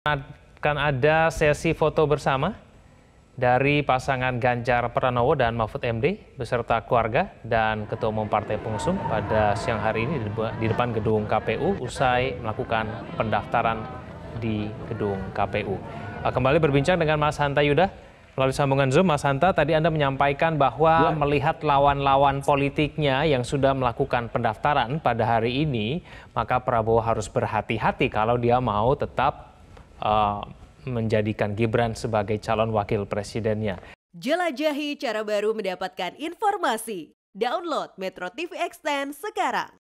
akan ada sesi foto bersama dari pasangan Ganjar Pranowo dan Mahfud MD beserta keluarga dan Ketua Umum Partai Pengusung pada siang hari ini di depan gedung KPU usai melakukan pendaftaran di gedung KPU. Ah, kembali berbincang dengan Mas Hanta Yuda melalui sambungan Zoom. Mas Hanta, tadi Anda menyampaikan bahwa ya. melihat lawan-lawan politiknya yang sudah melakukan pendaftaran pada hari ini, maka Prabowo harus berhati-hati kalau dia mau tetap Uh, menjadikan Gibran sebagai calon wakil presidennya. Jelajahi cara baru mendapatkan informasi. Download Metro TV Extend sekarang.